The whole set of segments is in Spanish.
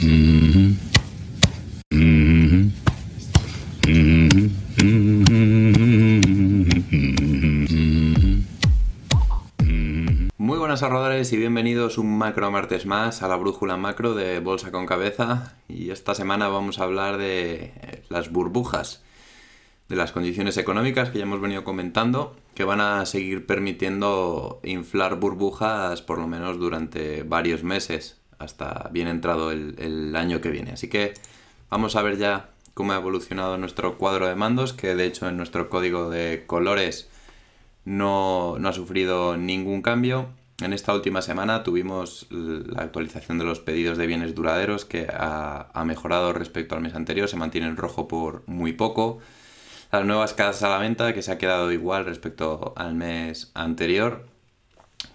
Muy buenas rodadores y bienvenidos un macro martes más a la brújula macro de Bolsa con Cabeza y esta semana vamos a hablar de las burbujas, de las condiciones económicas que ya hemos venido comentando que van a seguir permitiendo inflar burbujas por lo menos durante varios meses hasta bien entrado el, año que viene. Así que vamos a ver ya cómo ha evolucionado nuestro cuadro de mandos, que de hecho en nuestro código de colores no, ha sufrido ningún cambio. En esta última semana tuvimos la actualización de los pedidos de bienes duraderos que ha, mejorado respecto al mes anterior, se mantiene en rojo por muy poco. Las nuevas casas a la venta que se ha quedado igual respecto al mes anterior,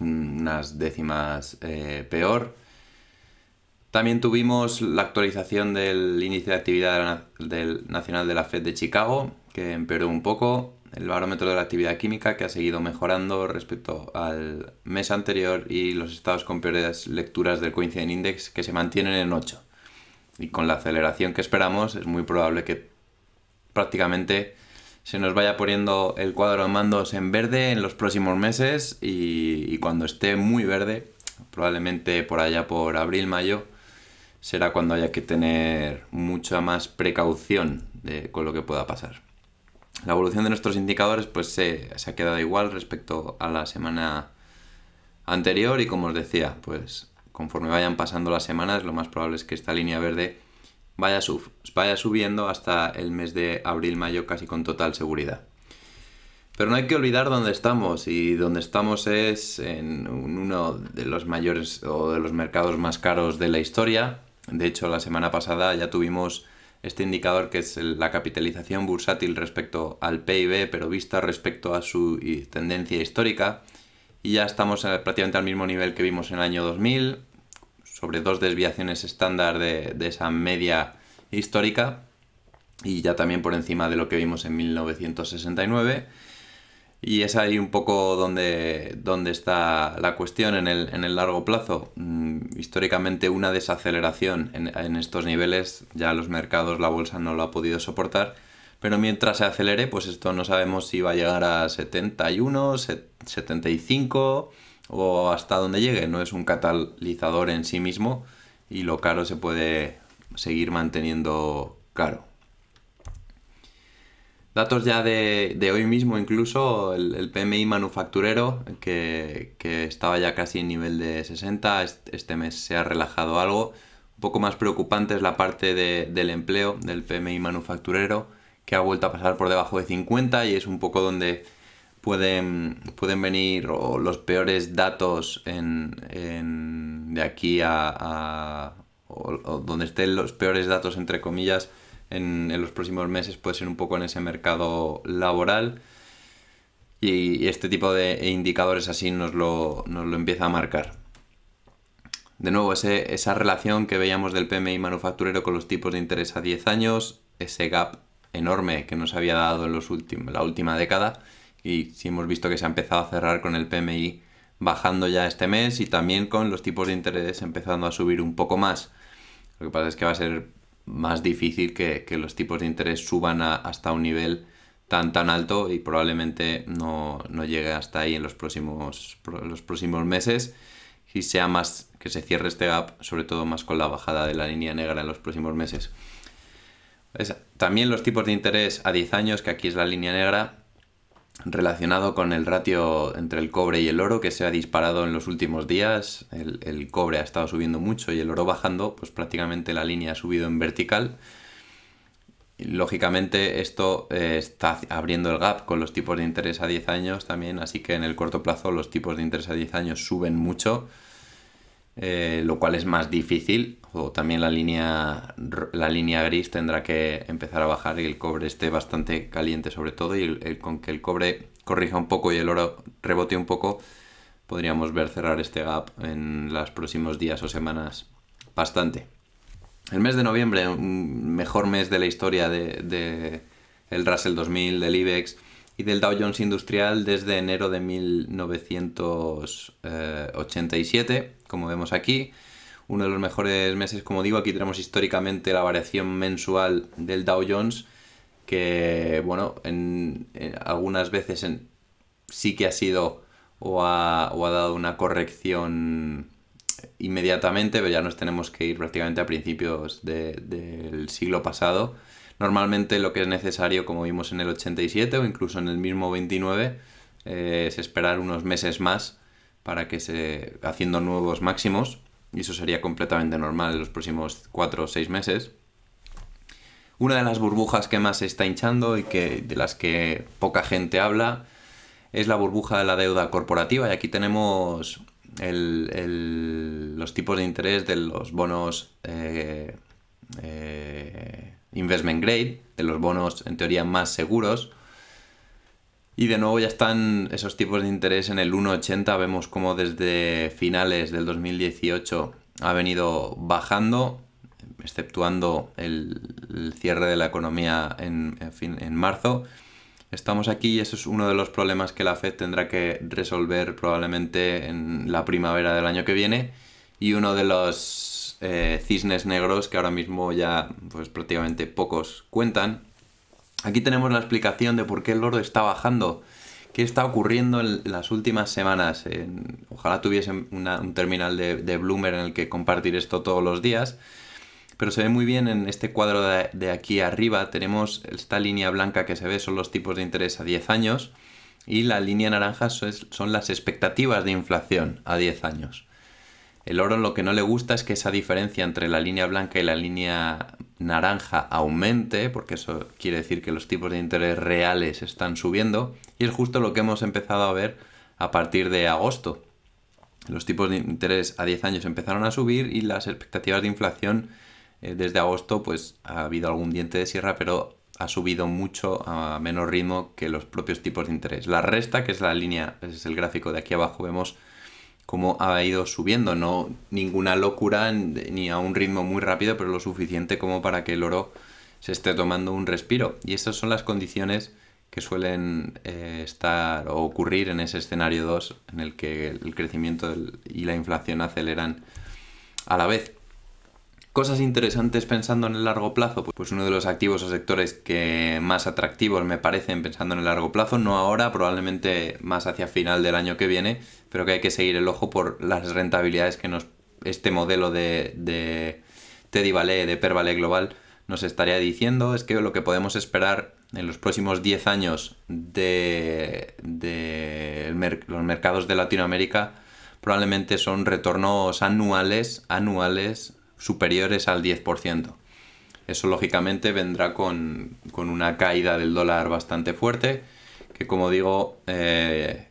mm, unas décimas eh, peor. También tuvimos la actualización del índice de actividad del Nacional de la FED de Chicago, que empeoró un poco, el barómetro de la actividad química, que ha seguido mejorando respecto al mes anterior, y los estados con peores lecturas del Coincident Index, que se mantienen en 8. Y con la aceleración que esperamos, es muy probable que prácticamente se nos vaya poniendo el cuadro de mandos en verde en los próximos meses y cuando esté muy verde, probablemente por allá por abril, mayo, será cuando haya que tener mucha más precaución de, con lo que pueda pasar. La evolución de nuestros indicadores pues se, ha quedado igual respecto a la semana anterior y como os decía, pues conforme vayan pasando las semanas lo más probable es que esta línea verde vaya, vaya subiendo hasta el mes de abril-mayo casi con total seguridad. Pero no hay que olvidar dónde estamos y dónde estamos es en uno de los mayores o de los mercados más caros de la historia, de hecho, la semana pasada ya tuvimos este indicador que es la capitalización bursátil respecto al PIB, pero vista respecto a su tendencia histórica. Y ya estamos eh, prácticamente al mismo nivel que vimos en el año 2000, sobre dos desviaciones estándar de, esa media histórica, y ya también por encima de lo que vimos en 1969. Y es ahí un poco donde, donde está la cuestión en el, largo plazo. Mm, históricamente una desaceleración en, en, estos niveles, ya los mercados, la bolsa no lo ha podido soportar, pero mientras se acelere, pues esto no sabemos si va a llegar a 71, 75 o hasta donde llegue. No es un catalizador en sí mismo y lo caro se puede seguir manteniendo caro. Datos ya de, hoy mismo incluso, el, PMI manufacturero, que, estaba ya casi en nivel de 60, este mes se ha relajado algo. Un poco más preocupante es la parte del empleo del PMI manufacturero, que ha vuelto a pasar por debajo de 50 y es un poco donde pueden, pueden venir los peores datos de aquí a, o donde estén los peores datos, entre comillas, en, los próximos meses puede ser un poco en ese mercado laboral. Y, este tipo de indicadores así nos lo, nos lo empieza a marcar. De nuevo, esa relación que veíamos del PMI manufacturero con los tipos de interés a 10 años, ese gap enorme que nos había dado en los últimos, la última década, y si hemos visto que se ha empezado a cerrar con el PMI bajando ya este mes y también con los tipos de interés empezando a subir un poco más. Lo que pasa es que va a ser más difícil que, los tipos de interés suban hasta un nivel tan tan alto y probablemente no, llegue hasta ahí en los próximos, los próximos meses y sea más que se cierre este gap, sobre todo más con la bajada de la línea negra en los próximos meses. también los tipos de interés a 10 años, que aquí es la línea negra, relacionado con el ratio entre el cobre y el oro que se ha disparado en los últimos días. El, cobre ha estado subiendo mucho y el oro bajando, pues prácticamente la línea ha subido en vertical. Lógicamente esto eh, está abriendo el gap con los tipos de interés a 10 años también, así que en el corto plazo los tipos de interés a 10 años suben mucho eh, lo cual es más difícil. O también la línea, la línea gris tendrá que empezar a bajar y el cobre esté bastante caliente sobre todo. Y con que el cobre corrija un poco y el oro rebote un poco, podríamos ver cerrar este gap en los próximos días o semanas bastante. El mes de noviembre, mejor mes de la historia de, Russell 2000, del IBEX y del Dow Jones Industrial desde enero de 1987 como vemos aquí. Uno de los mejores meses, como digo, aquí tenemos históricamente la variación mensual del Dow Jones, que, bueno, en, algunas veces sí que ha sido o ha, ha dado una corrección inmediatamente, pero ya nos tenemos que ir prácticamente a principios del siglo pasado. Normalmente lo que es necesario, como vimos en el 87 o incluso en el mismo 29, eh, es esperar unos meses más para que se haciendo nuevos máximos y eso sería completamente normal en los próximos 4 o 6 meses. Una de las burbujas que más se está hinchando y que de las que poca gente habla es la burbuja de la deuda corporativa y aquí tenemos los tipos de interés de los bonos eh, eh, investment grade, de los bonos en teoría más seguros y de nuevo ya están esos tipos de interés en el 1,80. Vemos como desde finales del 2018 ha venido bajando, exceptuando el, cierre de la economía en, fin, en marzo. Estamos aquí y eso es uno de los problemas que la Fed tendrá que resolver probablemente en la primavera del año que viene. Y uno de los eh, cisnes negros que ahora mismo ya pues prácticamente pocos cuentan Aquí tenemos la explicación de por qué el oro está bajando. ¿Qué está ocurriendo en las últimas semanas? ojalá tuviese un terminal de, Bloomer en el que compartir esto todos los días. Pero se ve muy bien en este cuadro de, de aquí arriba. Tenemos esta línea blanca que se ve, son los tipos de interés a 10 años. Y la línea naranja son las expectativas de inflación a 10 años. El oro lo que no le gusta es que esa diferencia entre la línea blanca y la línea naranja aumente, porque eso quiere decir que los tipos de interés reales están subiendo, y es justo lo que hemos empezado a ver a partir de agosto. Los tipos de interés a 10 años empezaron a subir y las expectativas de inflación eh, desde agosto pues ha habido algún diente de sierra, pero ha subido mucho a menor ritmo que los propios tipos de interés. La resta, que es la línea, es el gráfico de aquí abajo, vemos como ha ido subiendo, no ninguna locura ni a un ritmo muy rápido, pero lo suficiente como para que el oro se esté tomando un respiro. Y estas son las condiciones que suelen eh, estar o ocurrir en ese escenario 2 en el que el crecimiento y la inflación aceleran a la vez. Cosas interesantes pensando en el largo plazo, pues, pues uno de los activos o sectores que más atractivos me parecen pensando en el largo plazo, no ahora, probablemente más hacia final del año que viene, Creo que hay que seguir el ojo por las rentabilidades que nos este modelo de, Teddy Ballet, de Per Ballet Global, nos estaría diciendo es que lo que podemos esperar en los próximos 10 años de, los mercados de Latinoamérica probablemente son retornos anuales, anuales superiores al 10%. Eso lógicamente vendrá con, con una caída del dólar bastante fuerte que como digo, eh,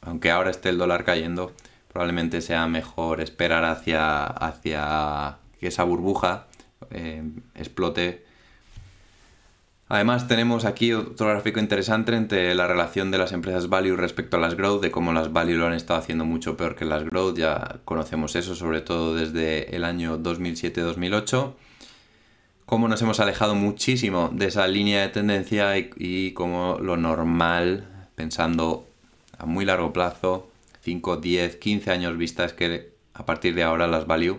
aunque ahora esté el dólar cayendo, probablemente sea mejor esperar hacia, hacia que esa burbuja eh, explote. Además tenemos aquí otro gráfico interesante entre la relación de las empresas value respecto a las growth, de cómo las value lo han estado haciendo mucho peor que las growth, ya conocemos eso sobre todo desde el año 2007-2008 cómo nos hemos alejado muchísimo de esa línea de tendencia y, como lo normal, pensando a muy largo plazo, 5, 10, 15 años vista, es que a partir de ahora las value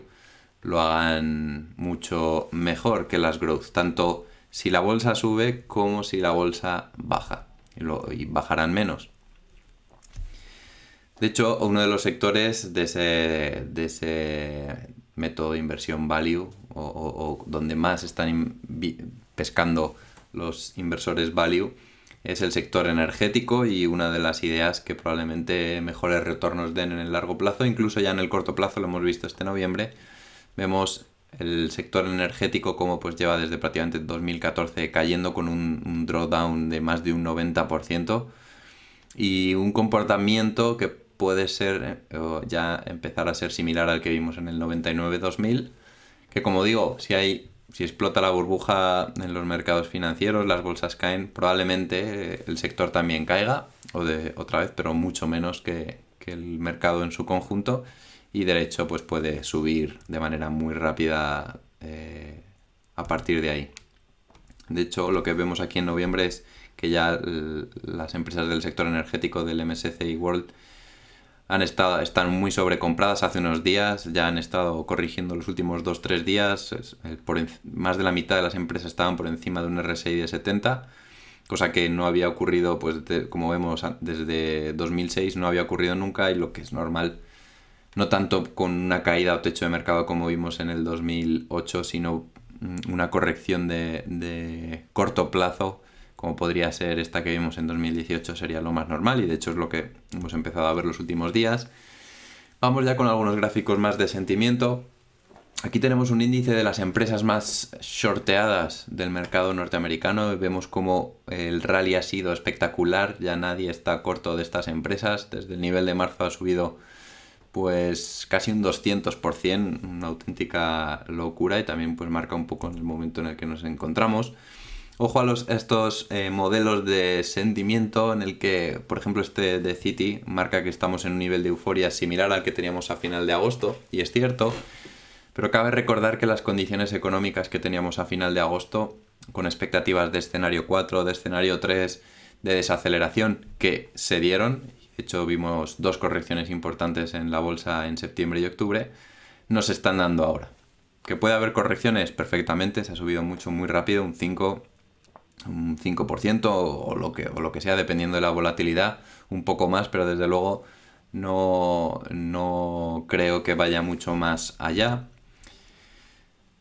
lo hagan mucho mejor que las growth, tanto si la bolsa sube como si la bolsa baja, y, y bajarán menos. De hecho, uno de los sectores de ese, de ese método de inversión value o, donde más están pescando los inversores value es el sector energético y una de las ideas que probablemente mejores retornos den en el largo plazo, incluso ya en el corto plazo, lo hemos visto este noviembre, vemos el sector energético como pues lleva desde prácticamente 2014 cayendo con un drawdown de más de un 90% y un comportamiento que puede ser eh, ya empezar a ser similar al que vimos en el 99-2000, que como digo, si hay si explota la burbuja en los mercados financieros, las bolsas caen, probablemente eh, el sector también caiga, o de otra vez, pero mucho menos que, el mercado en su conjunto, y derecho pues puede subir de manera muy rápida eh, a partir de ahí. De hecho, lo que vemos aquí en noviembre es que ya las empresas del sector energético del MSCI World han estado, están muy sobrecompradas hace unos días, ya han estado corrigiendo los últimos 2-3 días, eh, por más de la mitad de las empresas estaban por encima de un RSI de 70, cosa que no había ocurrido, pues como vemos, desde 2006 no había ocurrido nunca y lo que es normal, no tanto con una caída o techo de mercado como vimos en el 2008, sino mm, una corrección de, de corto plazo como podría ser esta que vimos en 2018, sería lo más normal y de hecho es lo que hemos empezado a ver los últimos días. Vamos ya con algunos gráficos más de sentimiento. Aquí tenemos un índice de las empresas más shorteadas del mercado norteamericano. Vemos como el rally ha sido espectacular, ya nadie está corto de estas empresas. Desde el nivel de marzo ha subido pues casi un 200%, una auténtica locura y también pues marca un poco en el momento en el que nos encontramos. Ojo a los, estos eh, modelos de sentimiento en el que, por ejemplo, este de City marca que estamos en un nivel de euforia similar al que teníamos a final de agosto, y es cierto, pero cabe recordar que las condiciones económicas que teníamos a final de agosto, con expectativas de escenario 4, de escenario 3, de desaceleración, que se dieron, de hecho vimos dos correcciones importantes en la bolsa en septiembre y octubre, nos están dando ahora. Que puede haber correcciones perfectamente, se ha subido mucho, muy rápido, un 5, un 5% o lo, que, sea, dependiendo de la volatilidad, un poco más, pero desde luego no, creo que vaya mucho más allá.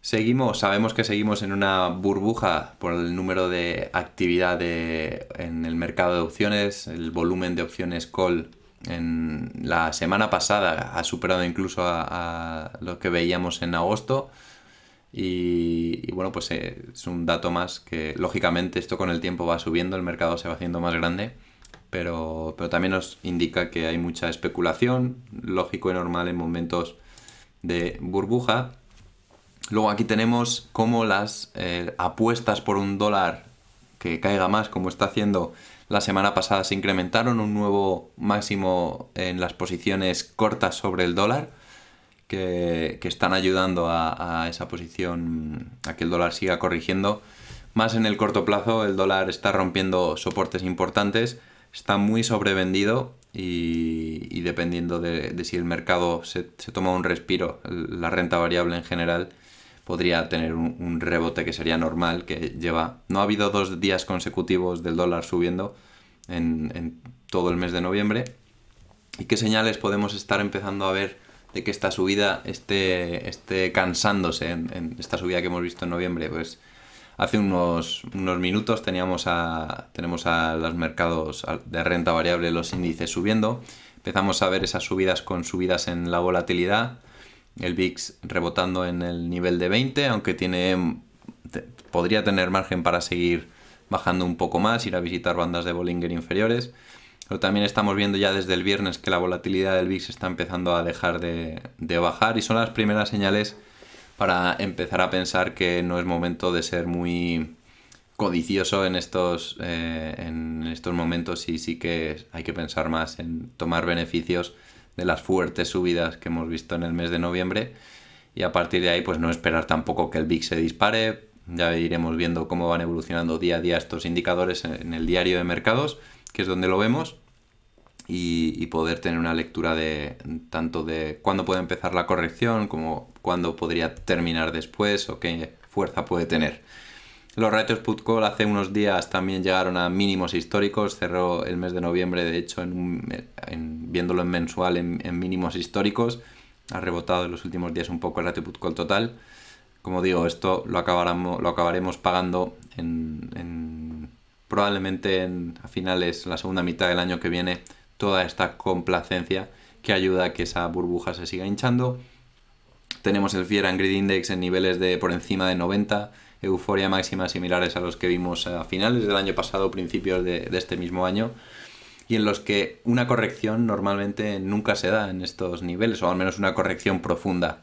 Seguimos, sabemos que seguimos en una burbuja por el número de actividad en el mercado de opciones, el volumen de opciones call en la semana pasada ha superado incluso a lo que veíamos en agosto. Y, bueno, pues eh, es un dato más que lógicamente esto con el tiempo va subiendo, el mercado se va haciendo más grande, pero, también nos indica que hay mucha especulación, lógico y normal en momentos de burbuja. Luego aquí tenemos cómo las eh, apuestas por un dólar que caiga más, como está haciendo la semana pasada, se incrementaron un nuevo máximo en las posiciones cortas sobre el dólar que, están ayudando a, esa posición, a que el dólar siga corrigiendo. Más en el corto plazo, el dólar está rompiendo soportes importantes, está muy sobrevendido y, dependiendo de, si el mercado se, toma un respiro, la renta variable en general podría tener un, rebote que sería normal, que lleva... No ha habido dos días consecutivos del dólar subiendo, en, todo el mes de noviembre. ¿Y qué señales podemos estar empezando a ver de que esta subida esté, cansándose esta subida que hemos visto en noviembre. Pues hace unos, unos minutos teníamos a, tenemos a los mercados de renta variable, los índices subiendo. Empezamos a ver esas subidas con subidas en la volatilidad. El VIX rebotando en el nivel de 20, aunque tiene, podría tener margen para seguir bajando un poco más, ir a visitar bandas de Bollinger inferiores. Pero también estamos viendo ya desde el viernes que la volatilidad del VIX está empezando a dejar de, bajar y son las primeras señales para empezar a pensar que no es momento de ser muy codicioso en estos, eh, en estos momentos y sí que hay que pensar más en tomar beneficios de las fuertes subidas que hemos visto en el mes de noviembre y a partir de ahí pues no esperar tampoco que el VIX se dispare, ya iremos viendo cómo van evolucionando día a día estos indicadores en el diario de mercados que es donde lo vemos, y, poder tener una lectura de tanto de cuándo puede empezar la corrección como cuándo podría terminar después o qué fuerza puede tener. Los ratios put call hace unos días también llegaron a mínimos históricos, cerró el mes de noviembre, de hecho, en viéndolo en mensual, en, mínimos históricos, ha rebotado en los últimos días un poco el ratio put call total. Como digo, esto lo, acabaremos, lo acabaremos pagando en, probablemente en, a finales, la segunda mitad del año que viene, toda esta complacencia que ayuda a que esa burbuja se siga hinchando. Tenemos el Fear and Greed Index en niveles de por encima de 90, euforia máxima similares a los que vimos a finales del año pasado, principios de, este mismo año, y en los que una corrección normalmente nunca se da en estos niveles, o al menos una corrección profunda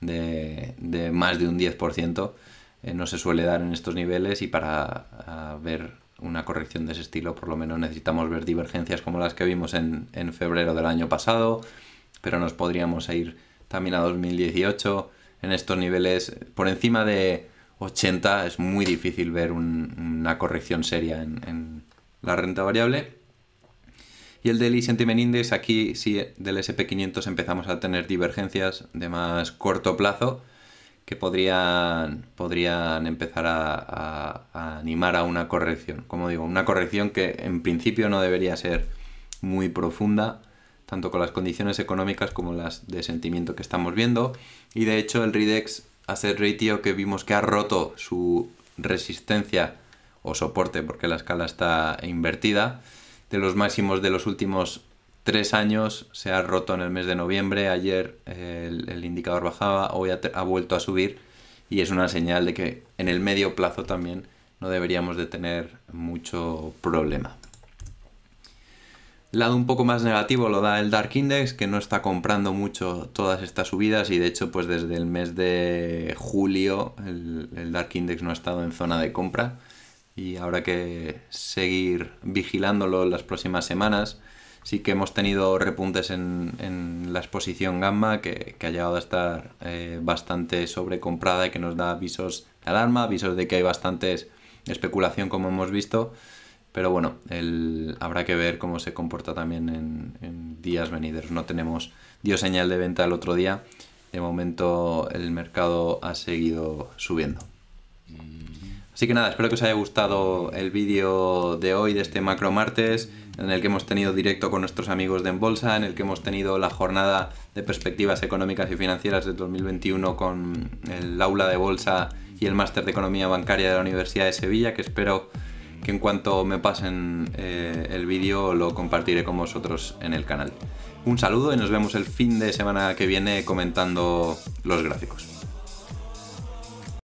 de, más de un 10%. Eh, no se suele dar en estos niveles y para ver una corrección de ese estilo, por lo menos necesitamos ver divergencias como las que vimos en, febrero del año pasado, pero nos podríamos ir también a 2018 en estos niveles por encima de 80 es muy difícil ver una corrección seria en, la renta variable. Y el del Sentiment Index, aquí sí, del SP500 empezamos a tener divergencias de más corto plazo, que podrían, podrían empezar a, animar a una corrección. Como digo, una corrección que en principio no debería ser muy profunda, tanto con las condiciones económicas como las de sentimiento que estamos viendo. Y de hecho el RIDEX hace Ratio que vimos que ha roto su resistencia o soporte, porque la escala está invertida, de los máximos de los últimos tres años, se ha roto en el mes de noviembre, ayer eh, el, indicador bajaba, hoy ha, vuelto a subir y es una señal de que en el medio plazo también no deberíamos de tener mucho problema. lado un poco más negativo lo da el Dark Index, que no está comprando mucho todas estas subidas y de hecho pues desde el mes de julio el, el Dark Index no ha estado en zona de compra y habrá que seguir vigilándolo las próximas semanas sí que hemos tenido repuntes en, la exposición gamma que, ha llegado a estar eh, bastante sobrecomprada y que nos da avisos de alarma, avisos de que hay bastantes especulación como hemos visto. Pero bueno, habrá que ver cómo se comporta también en, en días venideros. No tenemos, dio señal de venta el otro día. De momento el mercado ha seguido subiendo. Así que nada, espero que os haya gustado el vídeo de hoy, de este macro martes en el que hemos tenido directo con nuestros amigos de Bolsa, en el que hemos tenido la jornada de perspectivas económicas y financieras de 2021 con el aula de Bolsa y el máster de economía bancaria de la Universidad de Sevilla, que espero que en cuanto me pasen eh, el vídeo lo compartiré con vosotros en el canal. Un saludo y nos vemos el fin de semana que viene comentando los gráficos.